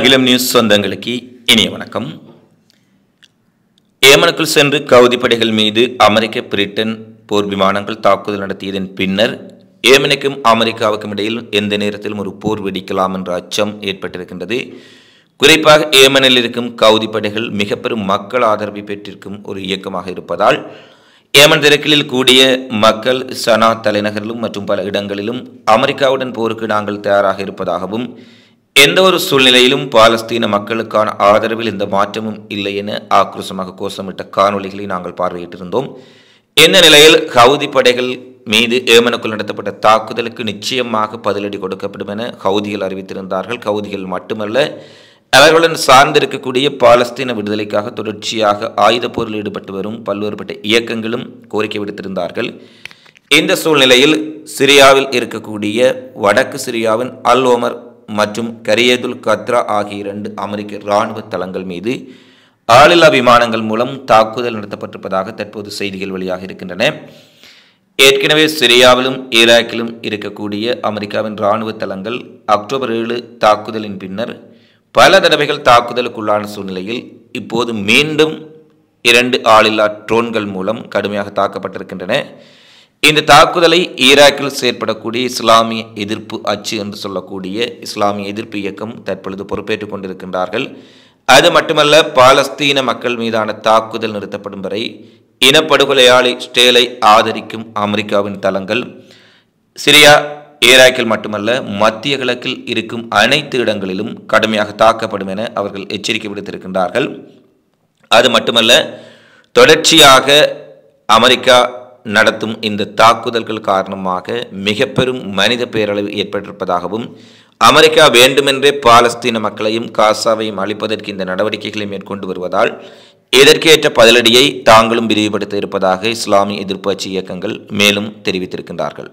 அகிலம் நியூஸ் சொந்தங்களுக்கு இனிய வணக்கம் ஏமனுக்குள் சென்று கவுதி படைகள் மீது அமெரிக்க பிரிட்டன் போர் விமானங்கள் தாக்குதல் நடத்தியதன் பின்னர் ஏமனுக்கும் அமெரிக்காவுக்கும் இடையில் எந்த நேரத்திலும் ஒரு போர் வெடிக்கலாம் என்ற அச்சம் ஏற்பட்டிருக்கின்றது குறிப்பாக ஏமனில் இருக்கும் கவுதி படைகள் மிக பெரும் மக்கள் ஆதரவை பெற்றிருக்கும் ஒரு இயக்கமாக இருப்பதால் ஏமன் திரக்கிலில் கூடிய மக்கள் சனா தலைநகரிலும் மற்றும் பல இடங்களிலும் அமெரிக்காவுடன் போருக்கு நாங்கள் தயாராக இருப்பதாகவும் எந்த ஒரு சூழ்நிலையிலும் பாலஸ்தீன மக்களுக்கான ஆதரவில் எந்த மாற்றமும் இல்லை என ஆக்ரோஷமாக கோஷமிட்ட காணொலிகளை நாங்கள் பார்வையிட்டிருந்தோம் இந்த நிலையில் ஹவுதி படைகள் மீது ஏமனுக்குள் நடத்தப்பட்ட தாக்குதலுக்கு நிச்சயமாக பதிலடி கொடுக்கப்படும் என ஹவுதிகள் அறிவித்திருந்தார்கள் ஹவுதிகள் மட்டுமல்ல அவர்களுடன் சார்ந்திருக்கக்கூடிய பாலஸ்தீன விடுதலைக்காக தொடர்ச்சியாக ஆயுத போரில் ஈடுபட்டு வரும் பல்வேறுபட்ட இயக்கங்களும் கோரிக்கை விடுத்திருந்தார்கள் இந்த சூழ்நிலையில் சிரியாவில் இருக்கக்கூடிய வடக்கு சிரியாவின் அல் ஓமர் மற்றும் கரியதுல் கத்ரா ஆகிய இரண்டு அமெரிக்க இராணுவ தளங்கள் மீது ஆளில்லா விமானங்கள் மூலம் தாக்குதல் நடத்தப்பட்டிருப்பதாக தற்போது செய்திகள் வெளியாக இருக்கின்றன ஏற்கனவே சிரியாவிலும் ஈராக்கிலும் இருக்கக்கூடிய அமெரிக்காவின் இராணுவ தளங்கள் அக்டோபர் ஏழு தாக்குதலின் பின்னர் பல தடவைகள் தாக்குதலுக்குள்ளான சூழ்நிலையில் இப்போது மீண்டும் இரண்டு ஆளில்லா ட்ரோன்கள் மூலம் கடுமையாக தாக்கப்பட்டிருக்கின்றன இந்த தாக்குதலை ஈராக்கில் செயற்படக்கூடிய இஸ்லாமிய எதிர்ப்பு அச்சு என்று சொல்லக்கூடிய இஸ்லாமிய எதிர்ப்பு இயக்கம் தற்பொழுது பொறுப்பேற்றுக் கொண்டிருக்கின்றார்கள் அது மட்டுமல்ல பாலஸ்தீன மக்கள் மீதான தாக்குதல் நிறுத்தப்படும் வரை இனப்படுகொலையாளி ஸ்டேலை ஆதரிக்கும் அமெரிக்காவின் தளங்கள் சிரியா ஈராக்கில் மட்டுமல்ல மத்திய கிழக்கில் இருக்கும் அனைத்து இடங்களிலும் கடுமையாக தாக்கப்படும் என அவர்கள் எச்சரிக்கை விடுத்திருக்கின்றார்கள் அது மட்டுமல்ல தொடர்ச்சியாக அமெரிக்கா நடத்தும் இந்த தாக்குதல்கள் காரணமாக மிக பெரும் மனித பேரளவு ஏற்பட்டிருப்பதாகவும் அமெரிக்கா வேண்டுமென்றே பாலஸ்தீன மக்களையும் காசாவையும் அளிப்பதற்கு இந்த நடவடிக்கைகளை மேற்கொண்டு வருவதால் இதற்கேற்ற பதிலடியை தாங்களும் விரிவுபடுத்த இருப்பதாக இஸ்லாமிய எதிர்ப்பு இயக்கங்கள் மேலும் தெரிவித்திருக்கின்றார்கள்